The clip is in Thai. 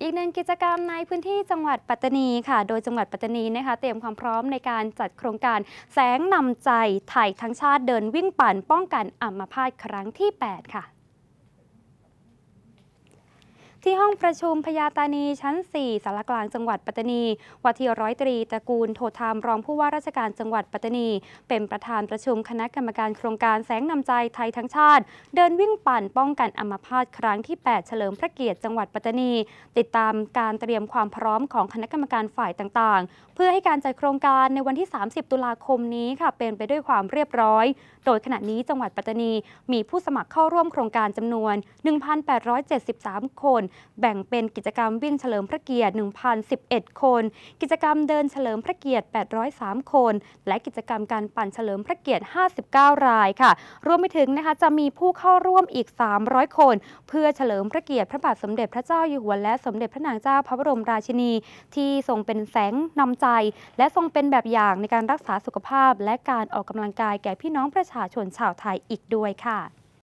อีกหนึ่งกิจกรรมในพื้นที่จังหวัดปัตตานีค่ะ โดยจังหวัดปัตตานีนะคะ เตรียมความพร้อมในการจัดโครงการแสงนำใจไทย ทั้งชาติเดินวิ่งปั่น ป้องกันอัมพาตครั้งที่ 8 ค่ะที่ห้องประชุมพญาตานีชั้น 4สารกลางจังหวัดปัตตานีวัทีร้อยตรีตระกูลโทธามรองผู้ว่าราชการจังหวัดปัตตานี เป็นประธานประชุมคณะกรรมการโครงการแสงนำใจไทยทั้งชาติ เดินวิ่งปั่นป้องกันอัมพาตครั้งที่ 8 เฉลิมพระเกียรติ จังหวัดปัตตานี ติดตามการเตรียมความพร้อมของคณะกรรมการฝ่ายต่างๆ เพื่อให้การจัดโครงการในวันที่ 30 ตุลาคมนี้ค่ะเป็นไปด้วยความเรียบร้อย โดยขณะนี้จังหวัดปัตตานีมีผู้สมัครเข้าร่วมโครงการจำนวน 1,873 คนแบ่งเป็นกิจกรรมวิ่งเฉลิมพระเกียรติ1,011 คน กิจกรรมเดินเฉลิมพระเกียรติ803 คน และกิจกรรมการปั่นเฉลิมพระเกียรติ 59 รายค่ะรวมไปถึงนะคะจะมีผู้เข้าร่วมอีก 300 คน เพื่อเฉลิมพระเกียรติพระบาทสมเด็จพระเจ้าอยู่หัวและสมเด็จพระนางเจ้าพระบรมราชินี ที่ทรงเป็นแสงนำใจ และทรงเป็นแบบอย่างในการรักษาสุขภาพ และการออกกำลังกายแก่พี่น้องประชาชนชาวไทยอีกด้วยค่ะ